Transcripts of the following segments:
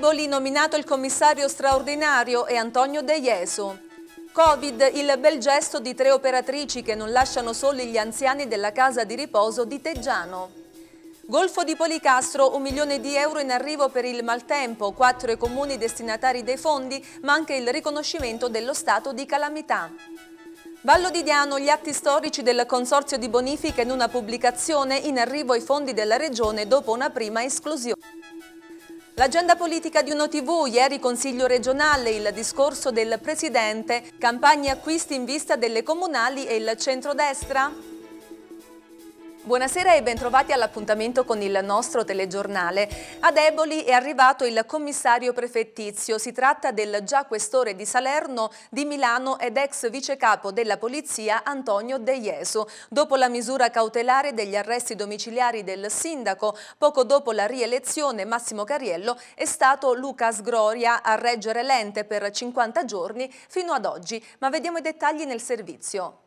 Deboli nominato il commissario straordinario e Antonio De Jesu. Covid, il bel gesto di tre operatrici che non lasciano soli gli anziani della casa di riposo di Teggiano. Golfo di Policastro, un milione di euro in arrivo per il maltempo, quattro i comuni destinatari dei fondi, ma anche il riconoscimento dello stato di calamità. Vallo di Diano, gli atti storici del Consorzio di Bonifica in una pubblicazione, in arrivo ai fondi della Regione dopo una prima esclusione. L'agenda politica di Uno TV, ieri Consiglio regionale, il discorso del Presidente, campagne acquisti in vista delle comunali e il centrodestra? Buonasera e bentrovati all'appuntamento con il nostro telegiornale. Ad Eboli è arrivato il commissario prefettizio. Si tratta del già questore di Salerno, di Milano ed ex vicecapo della polizia Antonio De Jesu. Dopo la misura cautelare degli arresti domiciliari del sindaco, poco dopo la rielezione Massimo Cariello è stato Lucas Gloria a reggere l'ente per 50 giorni fino ad oggi. Ma vediamo i dettagli nel servizio.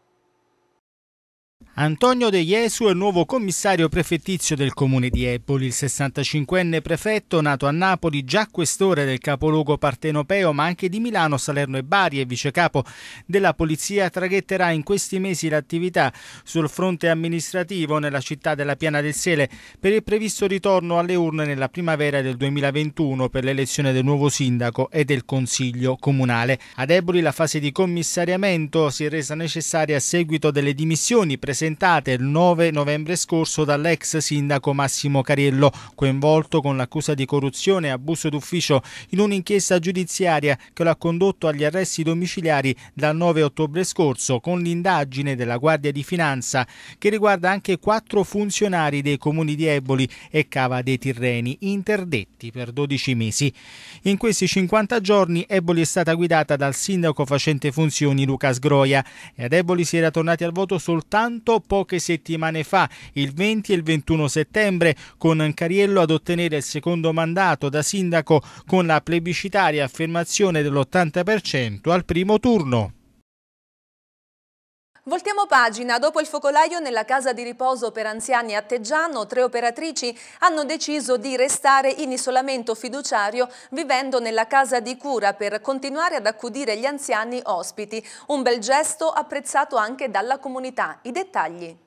Antonio De Jesu è nuovo commissario prefettizio del comune di Eboli, il 65enne prefetto nato a Napoli, già questore del capoluogo partenopeo ma anche di Milano, Salerno e Bari e vicecapo della polizia traghetterà in questi mesi l'attività sul fronte amministrativo nella città della Piana del Sele per il previsto ritorno alle urne nella primavera del 2021 per l'elezione del nuovo sindaco e del consiglio comunale. Ad Eboli la fase di commissariamento si è resa necessaria a seguito delle dimissioni presentate presentate il 9 novembre scorso dall'ex sindaco Massimo Cariello, coinvolto con l'accusa di corruzione e abuso d'ufficio in un'inchiesta giudiziaria che lo ha condotto agli arresti domiciliari dal 9 ottobre scorso con l'indagine della Guardia di Finanza che riguarda anche quattro funzionari dei comuni di Eboli e Cava dei Tirreni interdetti per 12 mesi. In questi 50 giorni Eboli è stata guidata dal sindaco facente funzioni Luca Sgroia e ad Eboli si era tornati al voto soltanto avvenuto poche settimane fa, il 20 e il 21 settembre, con Cariello ad ottenere il secondo mandato da sindaco con la plebiscitaria affermazione dell'80% al primo turno. Voltiamo pagina. Dopo il focolaio nella casa di riposo per anziani a Teggiano, tre operatrici hanno deciso di restare in isolamento fiduciario vivendo nella casa di cura per continuare ad accudire gli anziani ospiti. Un bel gesto apprezzato anche dalla comunità. I dettagli.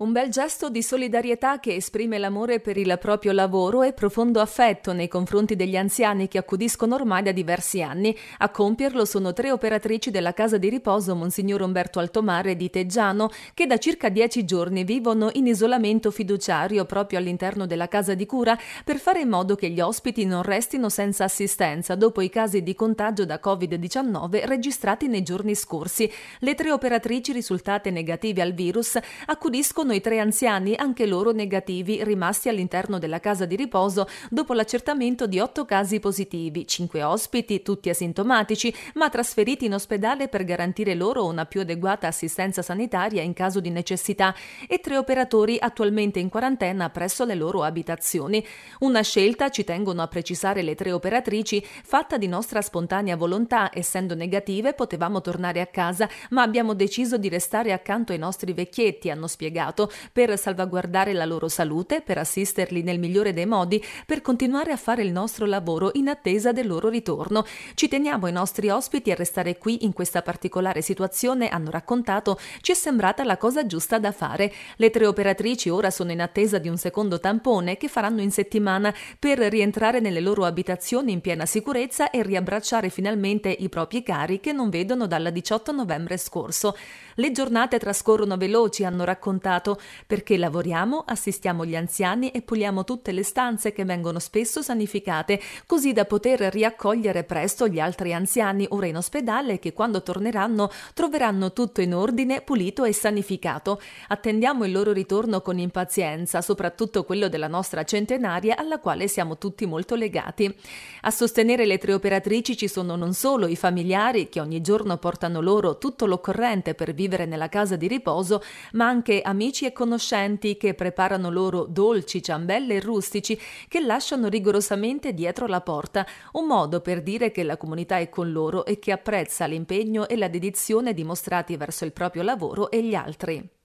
Un bel gesto di solidarietà che esprime l'amore per il proprio lavoro e profondo affetto nei confronti degli anziani che accudiscono ormai da diversi anni. A compierlo sono tre operatrici della casa di riposo Monsignor Umberto Altomare di Teggiano, che da circa dieci giorni vivono in isolamento fiduciario proprio all'interno della casa di cura per fare in modo che gli ospiti non restino senza assistenza dopo i casi di contagio da Covid-19 registrati nei giorni scorsi. Le tre operatrici risultate negative al virus accudiscono sono i tre anziani, anche loro negativi, rimasti all'interno della casa di riposo dopo l'accertamento di otto casi positivi, cinque ospiti, tutti asintomatici, ma trasferiti in ospedale per garantire loro una più adeguata assistenza sanitaria in caso di necessità, e tre operatori attualmente in quarantena presso le loro abitazioni. Una scelta, ci tengono a precisare le tre operatrici, fatta di nostra spontanea volontà, essendo negative potevamo tornare a casa, ma abbiamo deciso di restare accanto ai nostri vecchietti, hanno spiegato fatto per salvaguardare la loro salute, per assisterli nel migliore dei modi, per continuare a fare il nostro lavoro in attesa del loro ritorno. Ci teniamo i nostri ospiti a restare qui in questa particolare situazione, hanno raccontato, ci è sembrata la cosa giusta da fare. Le tre operatrici ora sono in attesa di un secondo tampone che faranno in settimana per rientrare nelle loro abitazioni in piena sicurezza e riabbracciare finalmente i propri cari che non vedono dalla 18 novembre scorso. Le giornate trascorrono veloci, hanno raccontato, perché lavoriamo, assistiamo gli anziani e puliamo tutte le stanze che vengono spesso sanificate, così da poter riaccogliere presto gli altri anziani ora in ospedale che quando torneranno troveranno tutto in ordine, pulito e sanificato. Attendiamo il loro ritorno con impazienza, soprattutto quello della nostra centenaria alla quale siamo tutti molto legati. A sostenere le tre operatrici ci sono non solo i familiari che ogni giorno portano loro tutto l'occorrente per vivere nella casa di riposo, ma anche amici e conoscenti che preparano loro dolci, ciambelle e rustici che lasciano rigorosamente dietro la porta, un modo per dire che la comunità è con loro e che apprezza l'impegno e la dedizione dimostrati verso il proprio lavoro e gli altri.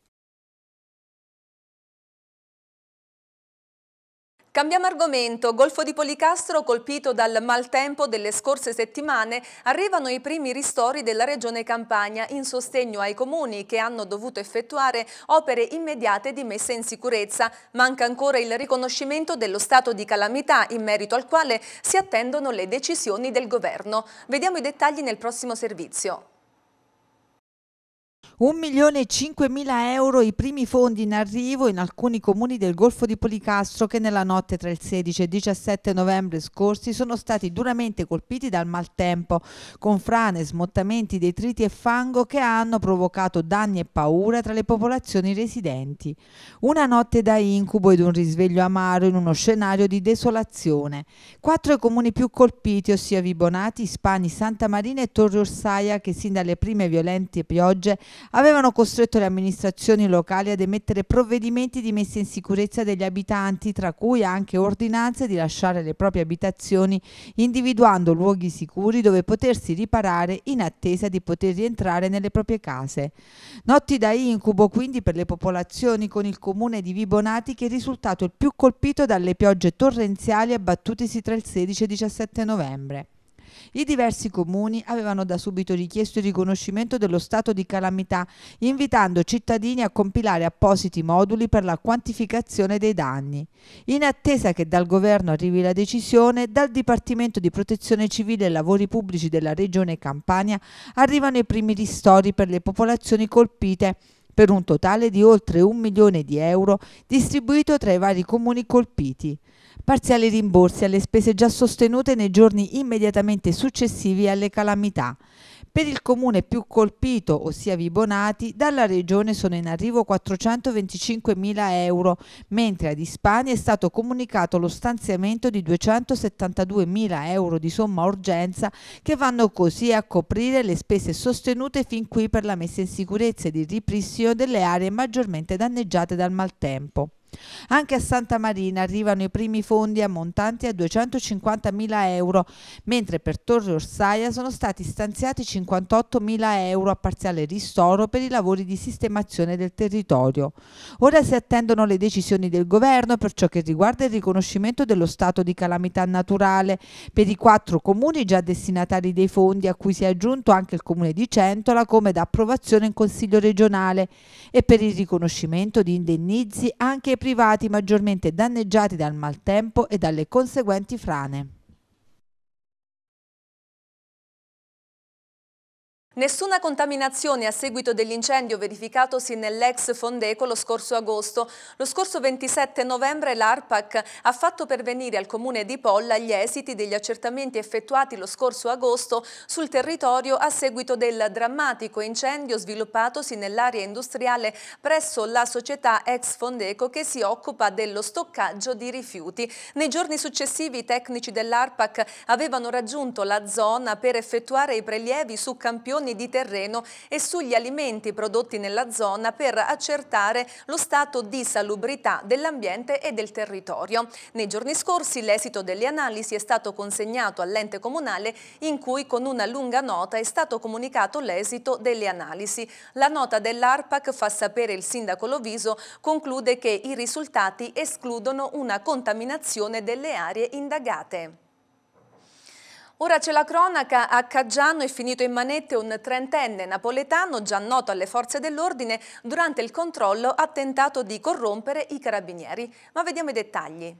Cambiamo argomento. Golfo di Policastro colpito dal maltempo delle scorse settimane arrivano i primi ristori della regione Campania in sostegno ai comuni che hanno dovuto effettuare opere immediate di messa in sicurezza. Manca ancora il riconoscimento dello stato di calamità in merito al quale si attendono le decisioni del governo. Vediamo i dettagli nel prossimo servizio. 1 milione e 5 euro i primi fondi in arrivo in alcuni comuni del Golfo di Policastro che nella notte tra il 16 e il 17 novembre scorsi sono stati duramente colpiti dal maltempo, con frane, smottamenti, detriti e fango che hanno provocato danni e paura tra le popolazioni residenti. Una notte da incubo ed un risveglio amaro in uno scenario di desolazione. Quattro comuni più colpiti, ossia Vibonati, Spani, Santa Marina e Torre Orsaia, che sin dalle prime violente piogge avevano costretto le amministrazioni locali ad emettere provvedimenti di messa in sicurezza degli abitanti, tra cui anche ordinanze di lasciare le proprie abitazioni, individuando luoghi sicuri dove potersi riparare in attesa di poter rientrare nelle proprie case. Notti da incubo quindi per le popolazioni con il comune di Vibonati che è risultato il più colpito dalle piogge torrenziali abbattutesi tra il 16 e il 17 novembre. I diversi comuni avevano da subito richiesto il riconoscimento dello stato di calamità, invitando cittadini a compilare appositi moduli per la quantificazione dei danni. In attesa che dal governo arrivi la decisione, dal Dipartimento di Protezione Civile e Lavori Pubblici della Regione Campania arrivano i primi ristori per le popolazioni colpite per un totale di oltre un milione di euro distribuito tra i vari comuni colpiti parziali rimborsi alle spese già sostenute nei giorni immediatamente successivi alle calamità. Per il comune più colpito, ossia Vibonati, dalla regione sono in arrivo 425.000 euro, mentre ad Ispani è stato comunicato lo stanziamento di 272.000 euro di somma urgenza che vanno così a coprire le spese sostenute fin qui per la messa in sicurezza e il ripristino delle aree maggiormente danneggiate dal maltempo. Anche a Santa Marina arrivano i primi fondi ammontanti a 250.000 euro, mentre per Torre Orsaia sono stati stanziati 58.000 euro a parziale ristoro per i lavori di sistemazione del territorio. Ora si attendono le decisioni del governo per ciò che riguarda il riconoscimento dello stato di calamità naturale per i quattro comuni già destinatari dei fondi, a cui si è aggiunto anche il comune di Centola come da approvazione in Consiglio regionale e per il riconoscimento di indennizi anche ai privati maggiormente danneggiati dal maltempo e dalle conseguenti frane. Nessuna contaminazione a seguito dell'incendio verificatosi nell'ex Fondeco lo scorso agosto. Lo scorso 27 novembre l'ARPAC ha fatto pervenire al comune di Polla gli esiti degli accertamenti effettuati lo scorso agosto sul territorio a seguito del drammatico incendio sviluppatosi nell'area industriale presso la società ex Fondeco che si occupa dello stoccaggio di rifiuti. Nei giorni successivi i tecnici dell'ARPAC avevano raggiunto la zona per effettuare i prelievi su campioni condizioni di terreno e sugli alimenti prodotti nella zona per accertare lo stato di salubrità dell'ambiente e del territorio. Nei giorni scorsi l'esito delle analisi è stato consegnato all'ente comunale in cui con una lunga nota è stato comunicato l'esito delle analisi. La nota dell'ARPAC fa sapere il sindaco Loviso conclude che i risultati escludono una contaminazione delle aree indagate. Ora c'è la cronaca, a Caggiano è finito in manette un trentenne napoletano già noto alle forze dell'ordine durante il controllo ha tentato di corrompere i carabinieri. Ma vediamo i dettagli.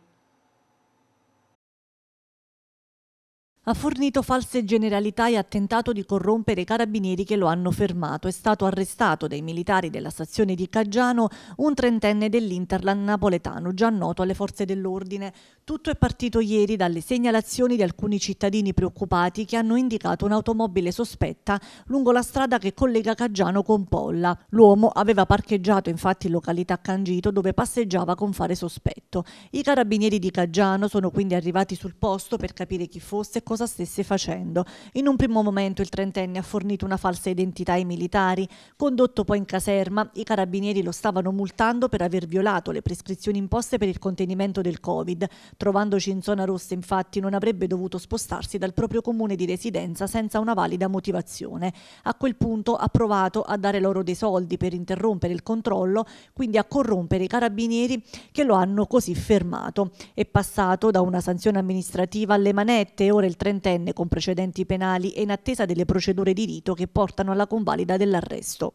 ha fornito false generalità e ha tentato di corrompere i carabinieri che lo hanno fermato. È stato arrestato dai militari della stazione di Caggiano un trentenne dell'Interland napoletano, già noto alle forze dell'ordine. Tutto è partito ieri dalle segnalazioni di alcuni cittadini preoccupati che hanno indicato un'automobile sospetta lungo la strada che collega Caggiano con Polla. L'uomo aveva parcheggiato infatti in località Cangito dove passeggiava con fare sospetto. I carabinieri di Caggiano sono quindi arrivati sul posto per capire chi fosse e cosa stesse facendo. In un primo momento il trentenne ha fornito una falsa identità ai militari. Condotto poi in caserma, i carabinieri lo stavano multando per aver violato le prescrizioni imposte per il contenimento del Covid. Trovandoci in zona rossa, infatti, non avrebbe dovuto spostarsi dal proprio comune di residenza senza una valida motivazione. A quel punto ha provato a dare loro dei soldi per interrompere il controllo, quindi a corrompere i carabinieri che lo hanno così fermato. È passato da una sanzione amministrativa alle manette e ora il trentenne con precedenti penali e in attesa delle procedure di rito che portano alla convalida dell'arresto.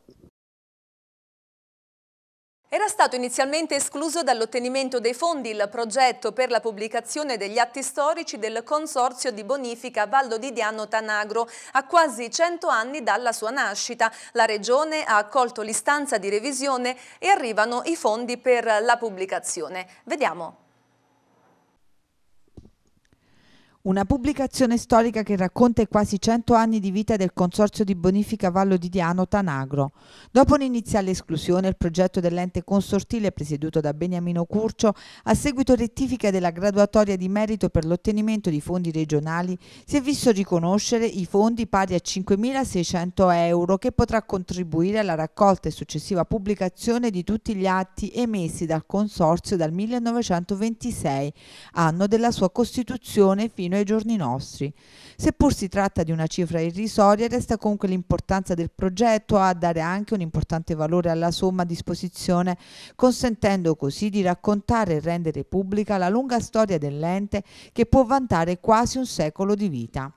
Era stato inizialmente escluso dall'ottenimento dei fondi il progetto per la pubblicazione degli atti storici del Consorzio di Bonifica Vallo di Diano Tanagro a quasi 100 anni dalla sua nascita. La Regione ha accolto l'istanza di revisione e arrivano i fondi per la pubblicazione. Vediamo. Una pubblicazione storica che racconta i quasi 100 anni di vita del Consorzio di Bonifica Vallo di Diano Tanagro. Dopo un'iniziale esclusione, il progetto dell'ente consortile presieduto da Beniamino Curcio, a seguito rettifica della graduatoria di merito per l'ottenimento di fondi regionali, si è visto riconoscere i fondi pari a 5.600 euro che potrà contribuire alla raccolta e successiva pubblicazione di tutti gli atti emessi dal Consorzio dal 1926, anno della sua costituzione fino ai ai giorni nostri. Seppur si tratta di una cifra irrisoria, resta comunque l'importanza del progetto a dare anche un importante valore alla somma a disposizione, consentendo così di raccontare e rendere pubblica la lunga storia dell'ente che può vantare quasi un secolo di vita.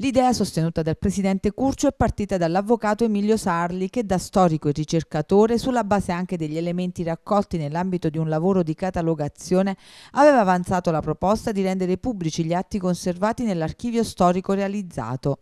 L'idea sostenuta dal presidente Curcio è partita dall'avvocato Emilio Sarli che da storico e ricercatore, sulla base anche degli elementi raccolti nell'ambito di un lavoro di catalogazione, aveva avanzato la proposta di rendere pubblici gli atti conservati nell'archivio storico realizzato.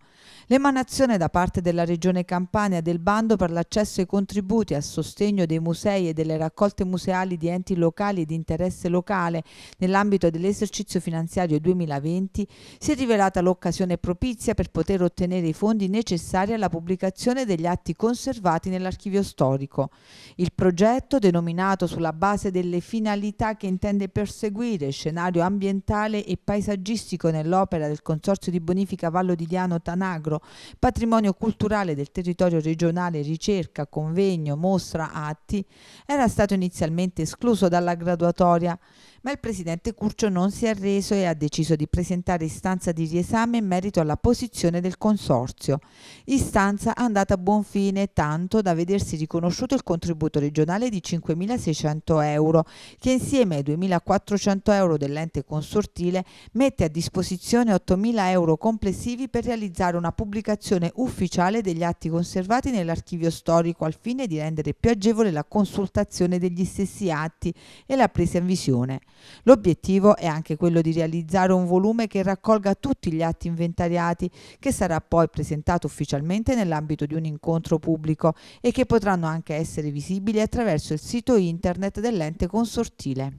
L'emanazione da parte della Regione Campania del bando per l'accesso ai contributi a sostegno dei musei e delle raccolte museali di enti locali e di interesse locale nell'ambito dell'esercizio finanziario 2020 si è rivelata l'occasione propizia edilizia per poter ottenere i fondi necessari alla pubblicazione degli atti conservati nell'archivio storico. Il progetto, denominato sulla base delle finalità che intende perseguire scenario ambientale e paesaggistico nell'opera del Consorzio di Bonifica Vallo di Diano Tanagro, patrimonio culturale del territorio regionale, ricerca, convegno, mostra, atti, era stato inizialmente escluso dalla graduatoria ma il presidente Curcio non si è arreso e ha deciso di presentare istanza di riesame in merito alla posizione del consorzio. Istanza andata a buon fine, tanto da vedersi riconosciuto il contributo regionale di 5.600 euro, che insieme ai 2.400 euro dell'ente consortile mette a disposizione 8.000 euro complessivi per realizzare una pubblicazione ufficiale degli atti conservati nell'archivio storico al fine di rendere più agevole la consultazione degli stessi atti e la presa in visione. L'obiettivo è anche quello di realizzare un volume che raccolga tutti gli atti inventariati, che sarà poi presentato ufficialmente nell'ambito di un incontro pubblico e che potranno anche essere visibili attraverso il sito internet dell'ente consortile.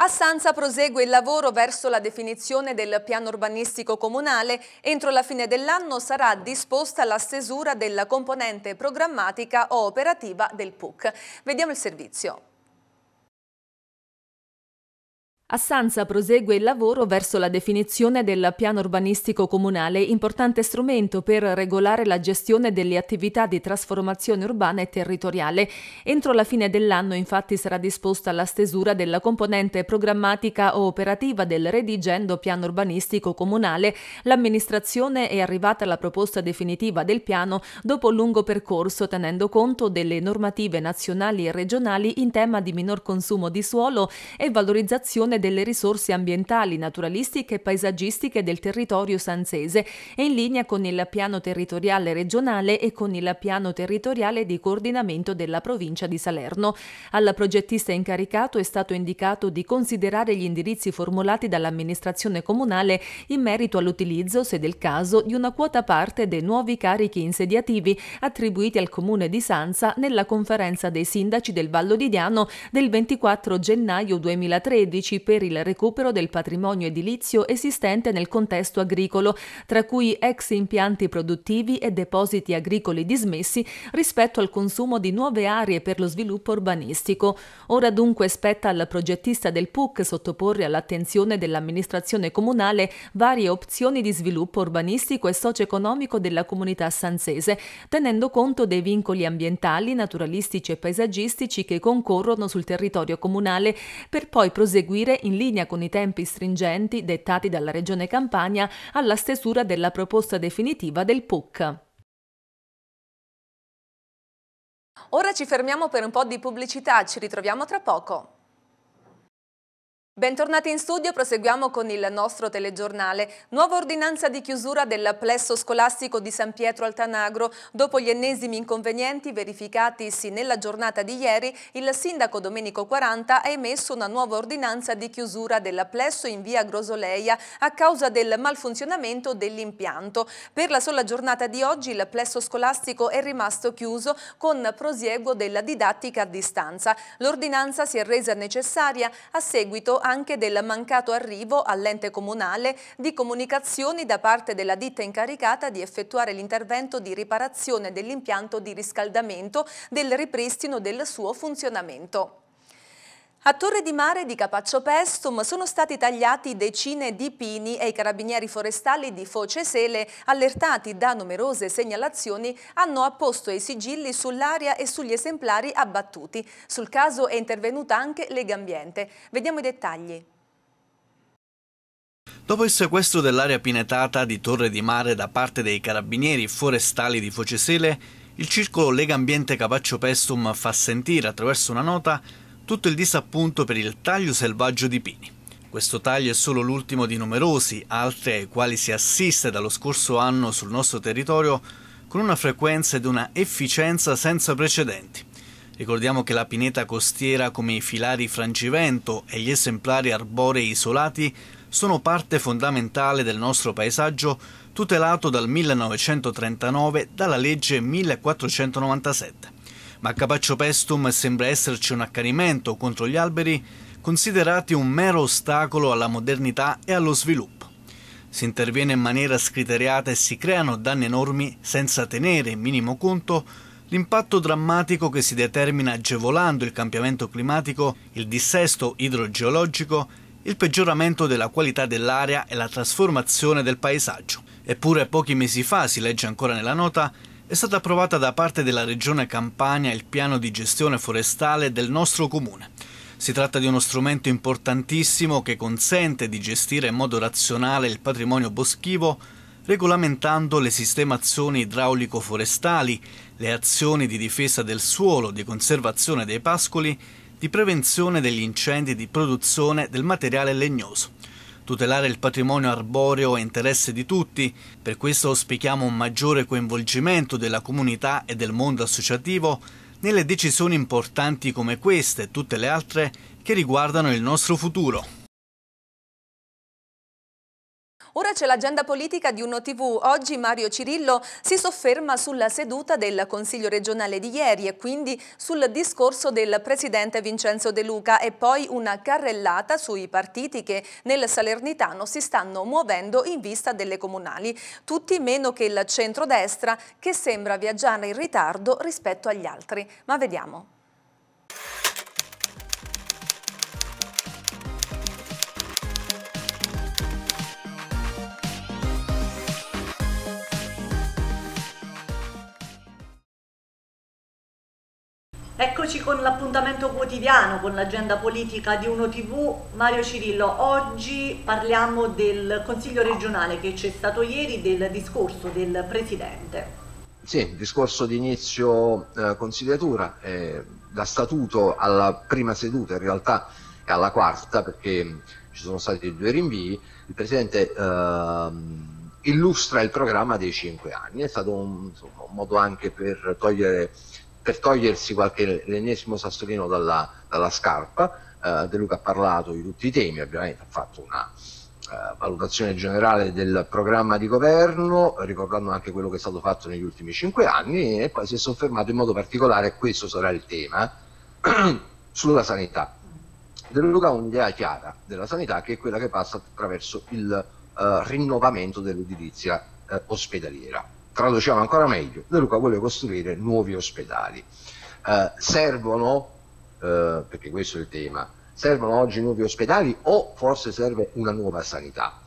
A Sanza prosegue il lavoro verso la definizione del piano urbanistico comunale. Entro la fine dell'anno sarà disposta la stesura della componente programmatica o operativa del PUC. Vediamo il servizio. Assanza prosegue il lavoro verso la definizione del piano urbanistico comunale, importante strumento per regolare la gestione delle attività di trasformazione urbana e territoriale. Entro la fine dell'anno infatti sarà disposta la stesura della componente programmatica o operativa del redigendo piano urbanistico comunale. L'amministrazione è arrivata alla proposta definitiva del piano dopo un lungo percorso tenendo conto delle normative nazionali e regionali in tema di minor consumo di suolo e valorizzazione gestione delle risorse ambientali, naturalistiche e paesaggistiche del territorio sanzese e in linea con il piano territoriale regionale e con il piano territoriale di coordinamento della provincia di Salerno. Al progettista incaricato è stato indicato di considerare gli indirizzi formulati dall'amministrazione comunale in merito all'utilizzo, se del caso, di una quota parte dei nuovi carichi insediativi attribuiti al comune di Sanza nella conferenza dei sindaci del Vallo di Diano del 24 gennaio 2013 per il recupero del patrimonio edilizio esistente nel contesto agricolo, tra cui ex impianti produttivi e depositi agricoli dismessi rispetto al consumo di nuove aree per lo sviluppo urbanistico. Ora dunque spetta al progettista del PUC sottoporre all'attenzione dell'amministrazione comunale varie opzioni di sviluppo urbanistico e socio-economico della comunità sanzese, tenendo conto dei vincoli ambientali, naturalistici e paesaggistici che concorrono sul territorio comunale, per poi proseguire in linea con i tempi stringenti dettati dalla Regione Campania alla stesura della proposta definitiva del PUC. Ora ci fermiamo per un po' di pubblicità, ci ritroviamo tra poco. Bentornati in studio, proseguiamo con il nostro telegiornale. Nuova ordinanza di chiusura del plesso scolastico di San Pietro Altanagro. Dopo gli ennesimi inconvenienti verificatisi nella giornata di ieri, il sindaco Domenico 40 ha emesso una nuova ordinanza di chiusura del plesso in via Grosoleia a causa del malfunzionamento dell'impianto. Per la sola giornata di oggi il plesso scolastico è rimasto chiuso con prosieguo della didattica a distanza. L'ordinanza si è resa necessaria a seguito anche del mancato arrivo all'ente comunale di comunicazioni da parte della ditta incaricata di effettuare l'intervento di riparazione dell'impianto di riscaldamento del ripristino del suo funzionamento. A Torre di Mare di Capaccio Pestum sono stati tagliati decine di pini e i carabinieri forestali di Foce Sele, allertati da numerose segnalazioni, hanno apposto i sigilli sull'area e sugli esemplari abbattuti. Sul caso è intervenuta anche Lega Ambiente. Vediamo i dettagli. Dopo il sequestro dell'area pinetata di Torre di Mare da parte dei carabinieri forestali di Focesele, il circolo Lega Ambiente Capaccio Pestum fa sentire attraverso una nota tutto il disappunto per il taglio selvaggio di pini. Questo taglio è solo l'ultimo di numerosi altri ai quali si assiste dallo scorso anno sul nostro territorio con una frequenza ed una efficienza senza precedenti. Ricordiamo che la pineta costiera come i filari frangivento e gli esemplari arborei isolati sono parte fondamentale del nostro paesaggio tutelato dal 1939 dalla legge 1497 ma a Capaccio Pestum sembra esserci un accanimento contro gli alberi considerati un mero ostacolo alla modernità e allo sviluppo. Si interviene in maniera scriteriata e si creano danni enormi senza tenere in minimo conto l'impatto drammatico che si determina agevolando il cambiamento climatico, il dissesto idrogeologico, il peggioramento della qualità dell'aria e la trasformazione del paesaggio. Eppure pochi mesi fa, si legge ancora nella nota, è stata approvata da parte della Regione Campania il piano di gestione forestale del nostro comune. Si tratta di uno strumento importantissimo che consente di gestire in modo razionale il patrimonio boschivo regolamentando le sistemazioni idraulico-forestali, le azioni di difesa del suolo, di conservazione dei pascoli, di prevenzione degli incendi e di produzione del materiale legnoso tutelare il patrimonio arboreo è interesse di tutti, per questo auspichiamo un maggiore coinvolgimento della comunità e del mondo associativo nelle decisioni importanti come queste e tutte le altre che riguardano il nostro futuro. Ora c'è l'agenda politica di Uno TV. Oggi Mario Cirillo si sofferma sulla seduta del Consiglio regionale di ieri e quindi sul discorso del presidente Vincenzo De Luca e poi una carrellata sui partiti che nel Salernitano si stanno muovendo in vista delle comunali, tutti meno che il centrodestra che sembra viaggiare in ritardo rispetto agli altri. Ma vediamo. Eccoci con l'appuntamento quotidiano con l'agenda politica di Uno TV. Mario Cirillo, oggi parliamo del Consiglio regionale che c'è stato ieri, del discorso del Presidente. Sì, discorso di inizio eh, consigliatura, eh, da statuto alla prima seduta in realtà è alla quarta perché ci sono stati due rinvii, il Presidente eh, illustra il programma dei cinque anni, è stato un, insomma, un modo anche per togliere per togliersi qualche l'ennesimo sassolino dalla, dalla scarpa. Eh, De Luca ha parlato di tutti i temi, ovviamente ha fatto una, Uh, valutazione generale del programma di governo, ricordando anche quello che è stato fatto negli ultimi cinque anni e poi si è soffermato in modo particolare, questo sarà il tema, sulla sanità. De Luca ha un'idea chiara della sanità che è quella che passa attraverso il uh, rinnovamento dell'edilizia uh, ospedaliera traduciamo ancora meglio, De Luca vuole costruire nuovi ospedali. Eh, servono, eh, perché questo è il tema, servono oggi nuovi ospedali o forse serve una nuova sanità?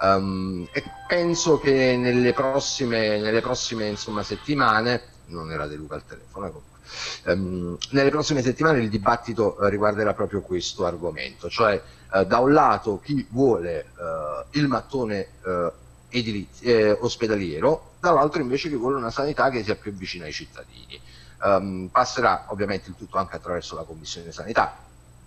Um, e penso che nelle prossime, nelle prossime insomma, settimane, non era De Luca al telefono, eh, comunque, um, nelle prossime settimane il dibattito eh, riguarderà proprio questo argomento, cioè uh, da un lato chi vuole uh, il mattone ediliz- eh, ospedaliero, dall'altro invece chi vuole una sanità che sia più vicina ai cittadini. Um, passerà ovviamente il tutto anche attraverso la Commissione Sanità,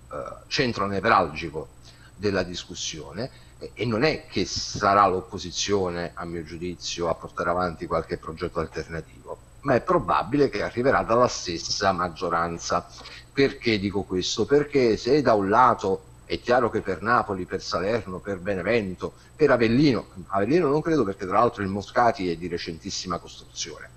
uh, centro nevralgico della discussione e, e non è che sarà l'opposizione, a mio giudizio, a portare avanti qualche progetto alternativo, ma è probabile che arriverà dalla stessa maggioranza. Perché dico questo? Perché se da un lato è chiaro che per Napoli, per Salerno, per Benevento, per Avellino, Avellino non credo perché tra l'altro il Moscati è di recentissima costruzione.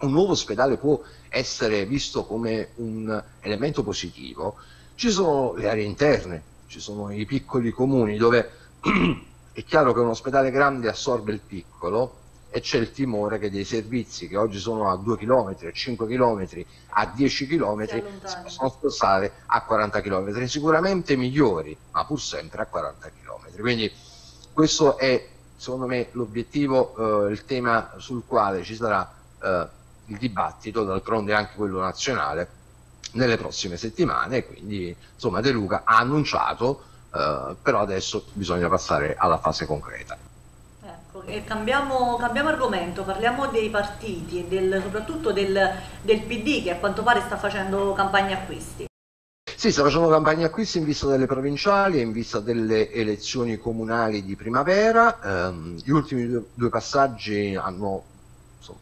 Un nuovo ospedale può essere visto come un elemento positivo. Ci sono le aree interne, ci sono i piccoli comuni dove è chiaro che un ospedale grande assorbe il piccolo, e c'è il timore che dei servizi che oggi sono a 2 km, a 5 km, a 10 km si possono spostare a 40 km, sicuramente migliori, ma pur sempre a 40 km. Quindi questo è secondo me l'obiettivo, eh, il tema sul quale ci sarà eh, il dibattito, d'altronde anche quello nazionale, nelle prossime settimane, quindi insomma De Luca ha annunciato, eh, però adesso bisogna passare alla fase concreta. Cambiamo, cambiamo, argomento, parliamo dei partiti e del, soprattutto del, del, PD che a quanto pare sta facendo campagna acquisti. Sì, sta facendo campagna acquisti in vista delle provinciali e in vista delle elezioni comunali di primavera. Um, gli ultimi due, due passaggi hanno insomma,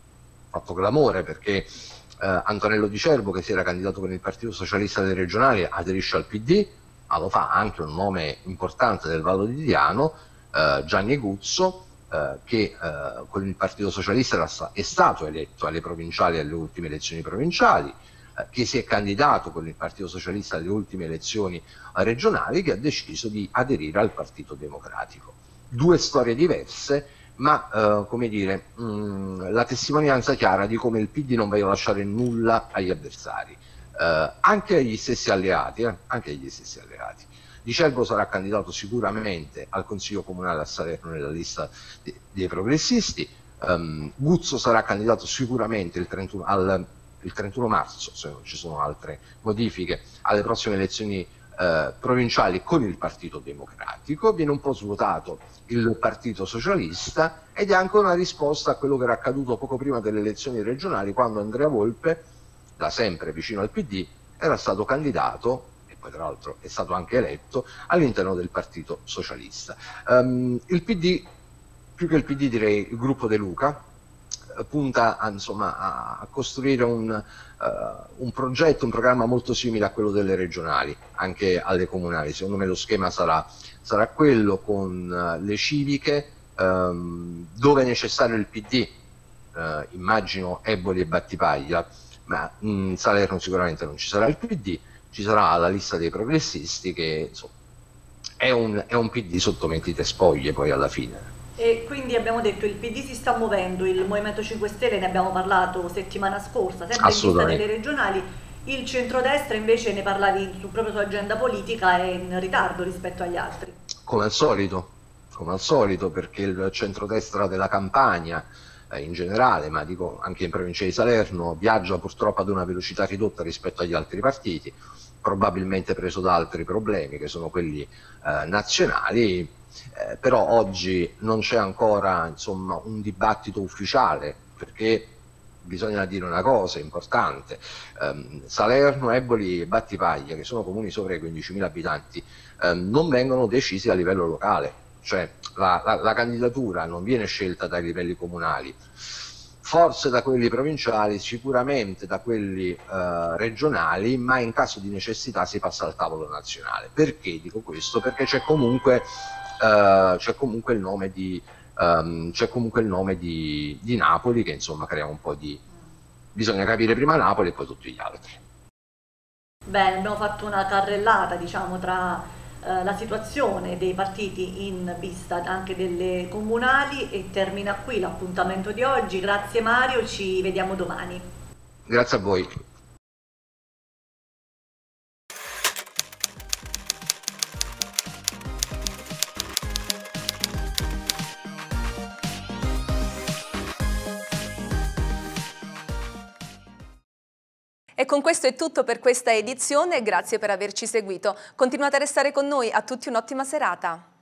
fatto clamore perché uh, Antonello Di Cervo, che si era candidato con il Partito Socialista delle regionali, aderisce al PD, ma lo fa anche un nome importante del Vallo di Diano, uh, Gianni Guzzo, eh, che eh, con il Partito Socialista sta è stato eletto alle provinciali alle ultime elezioni provinciali, eh, che si è candidato con il Partito Socialista alle ultime elezioni regionali, che ha deciso di aderire al Partito Democratico. Due storie diverse, ma eh, come dire, mh, mm, la testimonianza chiara di come il PD non voglia lasciare nulla agli avversari, eh, anche agli stessi alleati. Anche agli stessi alleati. Di Cervo sarà candidato sicuramente al Consiglio Comunale a Salerno nella lista de dei progressisti, um, Guzzo sarà candidato sicuramente il 31, al, il 31 marzo, se non ci sono altre modifiche, alle prossime elezioni eh, provinciali con il Partito Democratico, viene un po' svuotato il Partito Socialista ed è anche una risposta a quello che era accaduto poco prima delle elezioni regionali quando Andrea Volpe, da sempre vicino al PD, era stato candidato poi tra l'altro è stato anche eletto, all'interno del Partito Socialista. Um, il PD, più che il PD direi il gruppo De Luca, eh, punta a, insomma, a costruire un, uh, un, progetto, un programma molto simile a quello delle regionali, anche alle comunali. Secondo me lo schema sarà, sarà quello con uh, le civiche, um, dove è necessario il PD, uh, immagino Eboli e Battipaglia, ma in mm, Salerno sicuramente non ci sarà il PD, ci sarà la lista dei progressisti che insomma, è, un, è un PD sotto mentite spoglie poi alla fine. E quindi abbiamo detto il PD si sta muovendo, il Movimento 5 Stelle ne abbiamo parlato settimana scorsa, sempre in vista delle regionali, il centrodestra invece ne parlavi su proprio sua agenda politica è in ritardo rispetto agli altri. Come al solito, come al solito perché il centrodestra della campagna eh, in generale, ma dico anche in provincia di Salerno, viaggia purtroppo ad una velocità ridotta rispetto agli altri partiti probabilmente preso da altri problemi che sono quelli eh, nazionali, eh, però oggi non c'è ancora insomma, un dibattito ufficiale perché bisogna dire una cosa importante, um, Salerno, Eboli e Battipaglia, che sono comuni sopra i 15.000 abitanti, um, non vengono decisi a livello locale, cioè la, la, la candidatura non viene scelta dai livelli comunali forse da quelli provinciali, sicuramente da quelli eh, regionali, ma in caso di necessità si passa al tavolo nazionale. Perché dico questo? Perché c'è comunque, eh, comunque, il nome, di, um, comunque il nome di, di Napoli che insomma crea un po' di... bisogna capire prima Napoli e poi tutti gli altri. Bene, abbiamo fatto una carrellata diciamo tra eh, la situazione dei partiti in vista anche delle comunali e termina qui l'appuntamento di oggi. Grazie Mario, ci vediamo domani. Grazie a voi. con questo è tutto per questa edizione, grazie per averci seguito. Continuate a restare con noi, a tutti un'ottima serata.